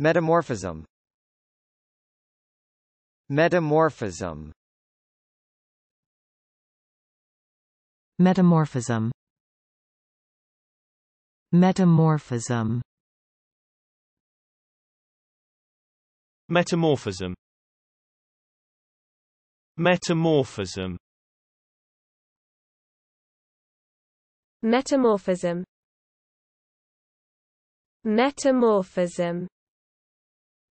Metamorphism Metamorphism Metamorphism Metamorphism Metamorphism Metamorphism Metamorphism Metamorphism